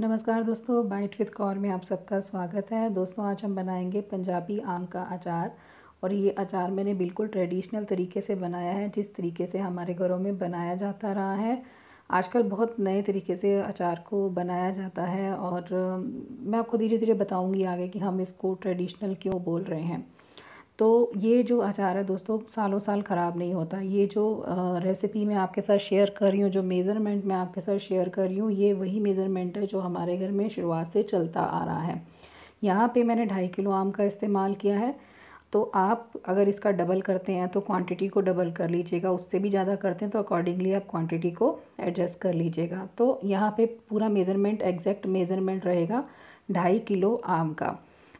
नमस्कार दोस्तों bite with Kaur में आप सबका स्वागत है दोस्तों आज हम बनाएंगे पंजाबी आम का अचार और ये अचार मैंने बिल्कुल ट्रेडिशनल तरीके से बनाया है जिस तरीके से हमारे घरों में बनाया जाता रहा है आजकल बहुत नए तरीके से अचार को बनाया जाता है और मैं आपको धीरे धीरे बताऊंगी आगे कि हम इसको ट्रेडिशनल क्यों बोल रहे हैं तो ये जो अचार है दोस्तों सालों साल ख़राब नहीं होता ये जो रेसिपी मैं आपके साथ शेयर कर रही हूँ जो मेज़रमेंट मैं आपके साथ शेयर कर रही हूँ ये वही मेज़रमेंट है जो हमारे घर में शुरुआत से चलता आ रहा है यहाँ पे मैंने ढाई किलो आम का इस्तेमाल किया है तो आप अगर इसका डबल करते हैं तो क्वांटिटी को डबल कर लीजिएगा उससे भी ज़्यादा करते हैं तो अकॉर्डिंगली आप क्वांटिटी को एडजस्ट कर लीजिएगा तो यहाँ पे पूरा मेज़रमेंट एग्जैक्ट मेज़रमेंट रहेगा ढाई किलो आम का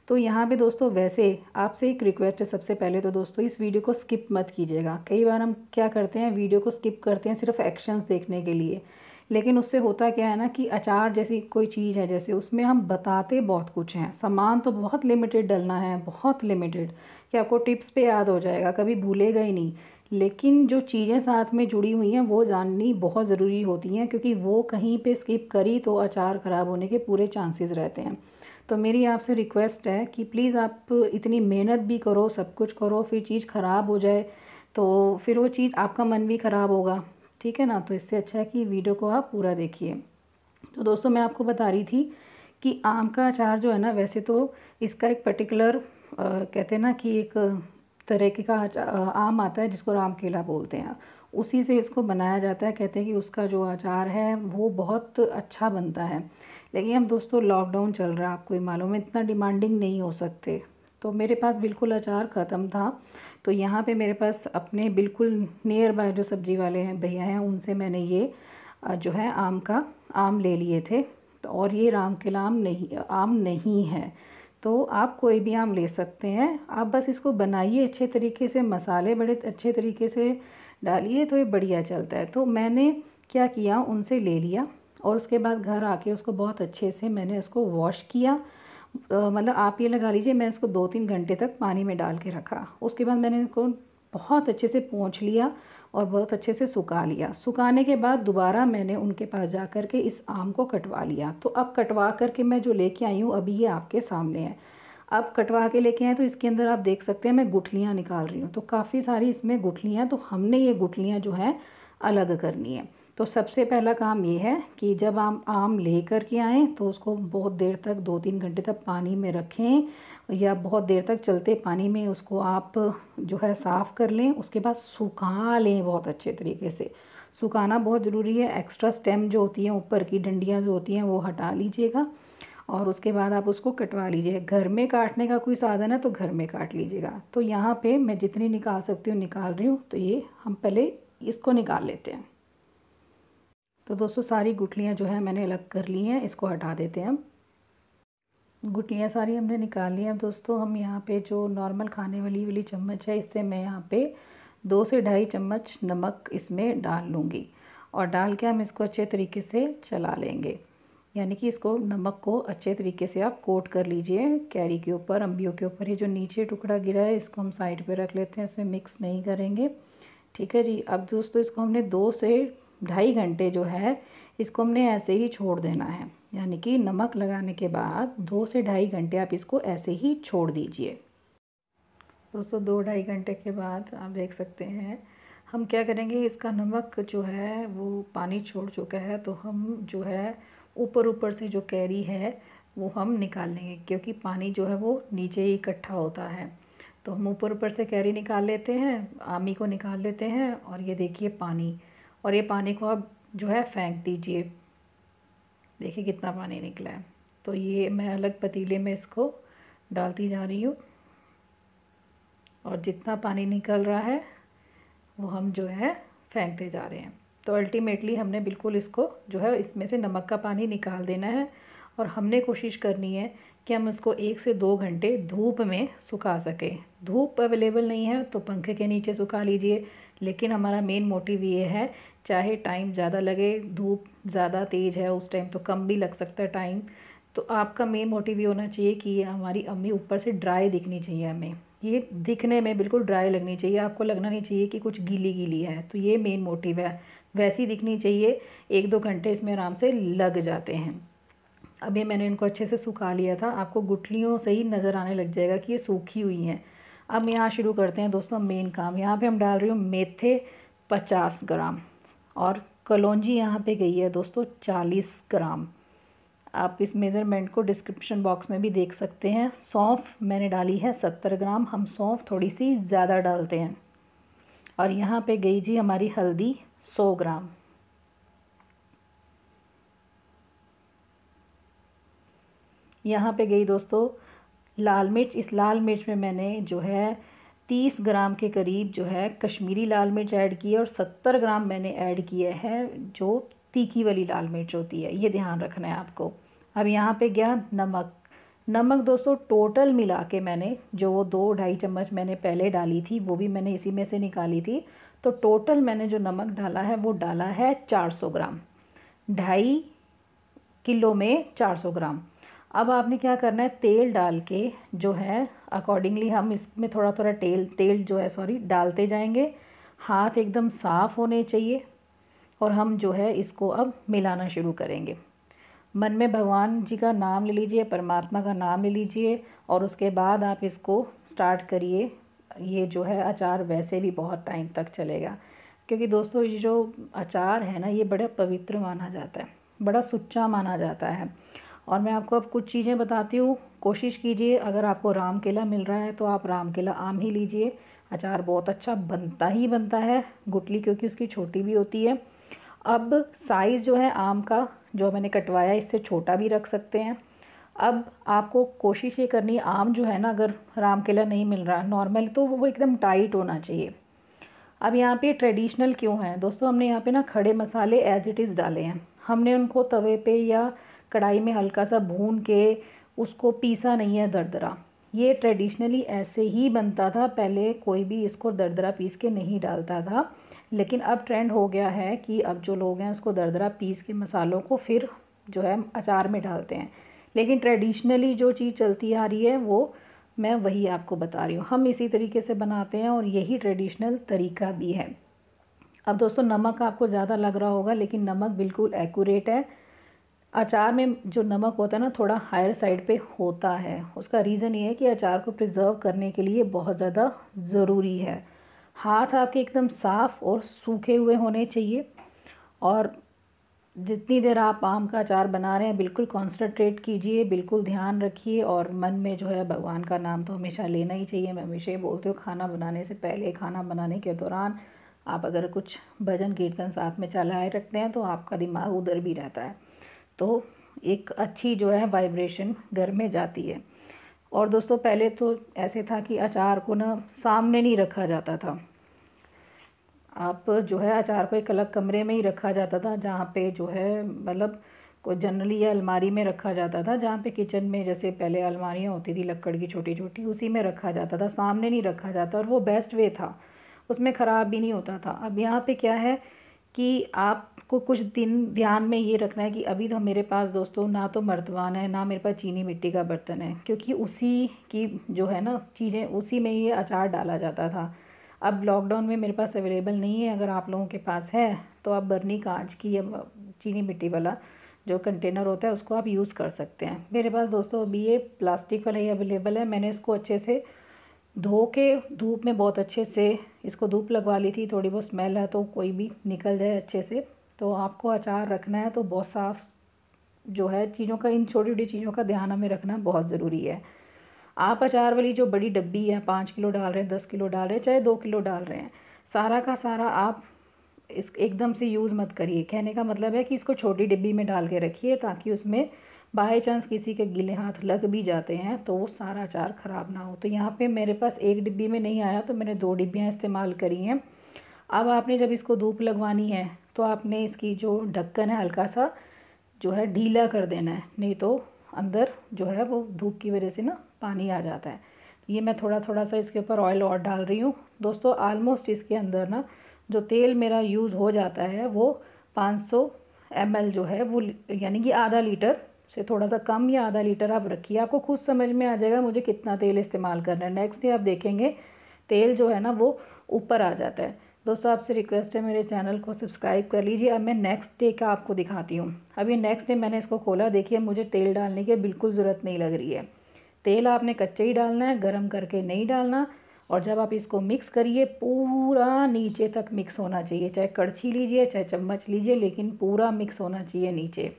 तो यहाँ पे दोस्तों वैसे आपसे एक रिक्वेस्ट है सबसे पहले तो दोस्तों इस वीडियो को स्किप मत कीजिएगा कई बार हम क्या करते हैं वीडियो को स्किप करते हैं सिर्फ एक्शंस देखने के लिए लेकिन उससे होता क्या है ना कि अचार जैसी कोई चीज़ है जैसे उसमें हम बताते बहुत कुछ हैं सामान तो बहुत लिमिटेड डलना है बहुत लिमिटेड कि आपको टिप्स पे याद हो जाएगा कभी भूलेगा ही नहीं लेकिन जो चीज़ें साथ में जुड़ी हुई हैं वो जाननी बहुत ज़रूरी होती हैं क्योंकि वो कहीं पे स्किप करी तो अचार ख़राब होने के पूरे चांसेस रहते हैं तो मेरी आपसे रिक्वेस्ट है कि प्लीज़ आप इतनी मेहनत भी करो सब कुछ करो फिर चीज़ ख़राब हो जाए तो फिर वो चीज़ आपका मन भी ख़राब होगा ठीक है ना तो इससे अच्छा है कि वीडियो को आप पूरा देखिए तो दोस्तों मैं आपको बता रही थी कि आम का अचार जो है ना वैसे तो इसका एक पर्टिकुलर कहते हैं ना कि एक तरीके का आम आता है जिसको राम केला बोलते हैं उसी से इसको बनाया जाता है कहते हैं कि उसका जो अचार है वो बहुत अच्छा बनता है लेकिन अब दोस्तों लॉकडाउन चल रहा है आपको ही मालूम है इतना डिमांडिंग नहीं हो सकते तो मेरे पास बिल्कुल अचार ख़त्म था तो यहाँ पे मेरे पास अपने बिल्कुल नियर बाय जो सब्ज़ी वाले हैं भैया हैं उनसे मैंने ये जो है आम का आम ले लिए थे तो और ये राम किला आम नहीं आम नहीं है तो आप कोई भी आम ले सकते हैं आप बस इसको बनाइए अच्छे तरीके से मसाले बड़े अच्छे तरीके से डालिए तो ये बढ़िया चलता है तो मैंने क्या किया उनसे ले लिया और उसके बाद घर आके उसको बहुत अच्छे से मैंने उसको वॉश किया मतलब आप ये लगा लीजिए मैं इसको दो तीन घंटे तक पानी में डाल के रखा उसके बाद मैंने इसको बहुत अच्छे से पोंछ लिया और बहुत अच्छे से सुखा लिया सुखाने के बाद दोबारा मैंने उनके पास जा कर के इस आम को कटवा लिया तो अब कटवा करके मैं जो लेके आई हूँ अभी ये आपके सामने है अब कटवा के लेके आए तो इसके अंदर आप देख सकते हैं मैं गुठलियाँ निकाल रही हूँ तो काफ़ी सारी इसमें गुठलियाँ तो हमने ये गुठलियाँ जो है अलग करनी है तो सबसे पहला काम ये है कि जब आप आम ले कर के आएँ तो उसको बहुत देर तक दो तीन घंटे तक पानी में रखें या बहुत देर तक चलते पानी में उसको आप जो है साफ़ कर लें उसके बाद सुखा लें बहुत अच्छे तरीके से सुखाना बहुत ज़रूरी है एक्स्ट्रा स्टेम जो होती है ऊपर की डंडियाँ जो होती हैं वो हटा लीजिएगा और उसके बाद आप उसको कटवा लीजिए घर में काटने का कोई साधन है तो घर में काट लीजिएगा तो यहाँ पे मैं जितनी निकाल सकती हूँ निकाल रही हूँ तो ये हम पहले इसको निकाल लेते हैं तो दोस्तों सारी गुटलियाँ जो है मैंने अलग कर ली हैं इसको हटा देते हैं हम गुटलियाँ सारी हमने निकाल ली हैं दोस्तों हम यहाँ पे जो नॉर्मल खाने वाली वाली चम्मच है इससे मैं यहाँ पे दो से ढाई चम्मच नमक इसमें डाल लूँगी और डाल के हम इसको अच्छे तरीके से चला लेंगे यानी कि इसको नमक को अच्छे तरीके से आप कोट कर लीजिए कैरी के ऊपर अम्बियों के ऊपर ये जो नीचे टुकड़ा गिरा है इसको हम साइड पर रख लेते हैं इसमें मिक्स नहीं करेंगे ठीक है जी अब दोस्तों इसको हमने दो से ढाई घंटे जो है इसको हमने ऐसे ही छोड़ देना है यानी कि नमक लगाने के बाद दो से ढाई घंटे आप इसको ऐसे ही छोड़ दीजिए दोस्तों दो ढाई घंटे के बाद आप देख सकते हैं हम क्या करेंगे इसका नमक जो है वो पानी छोड़ चुका है तो हम जो है ऊपर ऊपर से जो कैरी है वो हम निकाल लेंगे क्योंकि पानी जो है वो नीचे ही इकट्ठा होता है तो हम ऊपर ऊपर से कैरी निकाल लेते हैं आमी को निकाल लेते हैं और ये देखिए पानी और ये पानी को आप जो है फेंक दीजिए देखिए कितना पानी निकला है तो ये मैं अलग पतीले में इसको डालती जा रही हूँ और जितना पानी निकल रहा है वो हम जो है फेंकते जा रहे हैं तो अल्टीमेटली हमने बिल्कुल इसको जो है इसमें से नमक का पानी निकाल देना है और हमने कोशिश करनी है कि हम इसको एक से दो घंटे धूप में सुखा सकें धूप अवेलेबल नहीं है तो पंखे के नीचे सुखा लीजिए लेकिन हमारा मेन मोटिव ये है चाहे टाइम ज़्यादा लगे धूप ज़्यादा तेज़ है उस टाइम तो कम भी लग सकता है टाइम तो आपका मेन मोटिव ये होना चाहिए कि ये हमारी अम्मी ऊपर से ड्राई दिखनी चाहिए हमें ये दिखने में बिल्कुल ड्राई लगनी चाहिए आपको लगना नहीं चाहिए कि कुछ गीली गीली है तो ये मेन मोटिव है वैसी दिखनी चाहिए एक दो घंटे इसमें आराम से लग जाते हैं अभी मैंने इनको अच्छे से सुखा लिया था आपको गुठलियों से ही नज़र आने लग जाएगा कि ये सूखी हुई हैं अब यहाँ शुरू करते हैं दोस्तों मेन काम यहाँ पे हम डाल रही हूँ मेथे पचास ग्राम और कलौजी यहाँ पे गई है दोस्तों चालीस ग्राम आप इस मेज़रमेंट को डिस्क्रिप्शन बॉक्स में भी देख सकते हैं सौंफ मैंने डाली है सत्तर ग्राम हम सौंफ थोड़ी सी ज़्यादा डालते हैं और यहाँ पे गई जी हमारी हल्दी सौ ग्राम यहाँ पे गई दोस्तों लाल मिर्च इस लाल मिर्च में मैंने जो है तीस ग्राम के करीब जो है कश्मीरी लाल मिर्च ऐड की है और सत्तर ग्राम मैंने ऐड किया है जो तीखी वाली लाल मिर्च होती है ये ध्यान रखना है आपको अब यहाँ पे गया नमक नमक दोस्तों टोटल मिला के मैंने जो वो दो ढाई चम्मच मैंने पहले डाली थी वो भी मैंने इसी में से निकाली थी तो टोटल मैंने जो नमक डाला है वो डाला है 400 ग्राम ढाई किलो में 400 ग्राम अब आपने क्या करना है तेल डाल के जो है अकॉर्डिंगली हम इसमें थोड़ा थोड़ा तेल तेल जो है सॉरी डालते जाएंगे हाथ एकदम साफ़ होने चाहिए और हम जो है इसको अब मिलाना शुरू करेंगे मन में भगवान जी का नाम ले लीजिए परमात्मा का नाम ले लीजिए और उसके बाद आप इसको स्टार्ट करिए ये जो है अचार वैसे भी बहुत टाइम तक चलेगा क्योंकि दोस्तों ये जो अचार है ना ये बड़ा पवित्र माना जाता है बड़ा सुच्चा माना जाता है और मैं आपको अब कुछ चीज़ें बताती हूँ कोशिश कीजिए अगर आपको राम केला मिल रहा है तो आप राम केला आम ही लीजिए अचार बहुत अच्छा बनता ही बनता है गुटली क्योंकि उसकी छोटी भी होती है अब साइज़ जो है आम का जो मैंने कटवाया इससे छोटा भी रख सकते हैं अब आपको कोशिश ये करनी आम जो है ना अगर राम केला नहीं मिल रहा नॉर्मल तो वो एकदम टाइट होना चाहिए अब यहाँ पे ट्रेडिशनल क्यों है दोस्तों हमने यहाँ पे ना खड़े मसाले एज इट इज़ डाले हैं हमने उनको तवे पे या कढ़ाई में हल्का सा भून के उसको पीसा नहीं है दरदरा ये ट्रेडिशनली ऐसे ही बनता था पहले कोई भी इसको दरदरा पीस के नहीं डालता था लेकिन अब ट्रेंड हो गया है कि अब जो लोग हैं उसको दरदरा पीस के मसालों को फिर जो है अचार में डालते हैं लेकिन ट्रेडिशनली जो चीज़ चलती आ रही है वो मैं वही आपको बता रही हूँ हम इसी तरीके से बनाते हैं और यही ट्रेडिशनल तरीका भी है अब दोस्तों नमक आपको ज़्यादा लग रहा होगा लेकिन नमक बिल्कुल एक्यूरेट है अचार में जो नमक होता है ना थोड़ा हायर साइड पे होता है उसका रीज़न ये है कि अचार को प्रिजर्व करने के लिए बहुत ज़्यादा ज़रूरी है हाथ आपके एकदम साफ़ और सूखे हुए होने चाहिए और जितनी देर आप आम का अचार बना रहे हैं बिल्कुल कॉन्सनट्रेट कीजिए बिल्कुल ध्यान रखिए और मन में जो है भगवान का नाम तो हमेशा लेना ही चाहिए मैं हमेशा ये बोलती हूँ खाना बनाने से पहले खाना बनाने के दौरान आप अगर कुछ भजन कीर्तन साथ में चलाए रखते हैं तो आपका दिमाग उधर भी रहता है तो एक अच्छी जो है वाइब्रेशन घर में जाती है और दोस्तों पहले तो ऐसे था कि अचार को ना सामने नहीं रखा जाता था आप जो है अचार को एक अलग कमरे में ही रखा जाता था जहाँ पे जो है मतलब कोई जनरली या अलमारी में रखा जाता था जहाँ पे किचन में जैसे पहले अलमारियाँ होती थी लकड़ की छोटी छोटी उसी में रखा जाता था सामने नहीं रखा जाता और वो बेस्ट वे था उसमें ख़राब भी नहीं होता था अब यहाँ पे क्या है कि आपको कुछ दिन ध्यान में ये रखना है कि अभी तो मेरे पास दोस्तों ना तो मर्दवान है ना मेरे पास चीनी मिट्टी का बर्तन है क्योंकि उसी की जो है ना चीज़ें उसी में ये अचार डाला जाता था अब लॉकडाउन में मेरे पास अवेलेबल नहीं है अगर आप लोगों के पास है तो आप बर्नी कांच की या चीनी मिट्टी वाला जो कंटेनर होता है उसको आप यूज़ कर सकते हैं मेरे पास दोस्तों अभी ये प्लास्टिक वाला ही अवेलेबल है मैंने इसको अच्छे से धो के धूप में बहुत अच्छे से इसको धूप लगवा ली थी थोड़ी बहुत स्मेल है तो कोई भी निकल जाए अच्छे से तो आपको अचार रखना है तो बहुत साफ़ जो है चीज़ों का इन छोटी छोटी चीज़ों का ध्यान हमें रखना बहुत ज़रूरी है आप अचार वाली जो बड़ी डब्बी है पाँच किलो डाल रहे हैं दस किलो डाल रहे हैं चाहे दो किलो डाल रहे हैं सारा का सारा आप इस एकदम से यूज़ मत करिए कहने का मतलब है कि इसको छोटी डिब्बी में डाल के रखिए ताकि उसमें बाई चांस किसी के गीले हाथ लग भी जाते हैं तो वो सारा अचार ख़राब ना हो तो यहाँ पे मेरे पास एक डिब्बी में नहीं आया तो मैंने दो डिब्बियाँ इस्तेमाल करी हैं अब आपने जब इसको धूप लगवानी है तो आपने इसकी जो ढक्कन है हल्का सा जो है ढीला कर देना है नहीं तो अंदर जो है वो धूप की वजह से ना पानी आ जाता है ये मैं थोड़ा थोड़ा सा इसके ऊपर ऑयल और डाल रही हूँ दोस्तों आलमोस्ट इसके अंदर ना जो तेल मेरा यूज़ हो जाता है वो 500 एम जो है वो यानी कि आधा लीटर से थोड़ा सा कम या आधा लीटर आप रखिए आपको खुद समझ में आ जाएगा मुझे कितना तेल इस्तेमाल करना है नेक्स्ट डे आप देखेंगे तेल जो है ना वो ऊपर आ जाता है दोस्तों आपसे रिक्वेस्ट है मेरे चैनल को सब्सक्राइब कर लीजिए अब मैं नेक्स्ट डे का आपको दिखाती हूँ अब ये नेक्स्ट डे मैंने इसको खोला देखिए मुझे तेल डालने की बिल्कुल ज़रूरत नहीं लग रही है तेल आपने कच्चे ही डालना है गर्म करके नहीं डालना और जब आप इसको मिक्स करिए पूरा नीचे तक मिक्स होना चाहिए चाहे कड़छी लीजिए चाहे चम्मच लीजिए लेकिन पूरा मिक्स होना चाहिए नीचे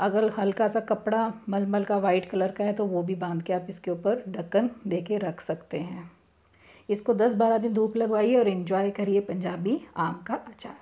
अगर हल्का सा कपड़ा मलमल का वाइट कलर का है तो वो भी बांध के आप इसके ऊपर ढक्कन दे के रख सकते हैं इसको 10-12 दिन धूप लगवाइए और इन्जॉय करिए पंजाबी आम का अचार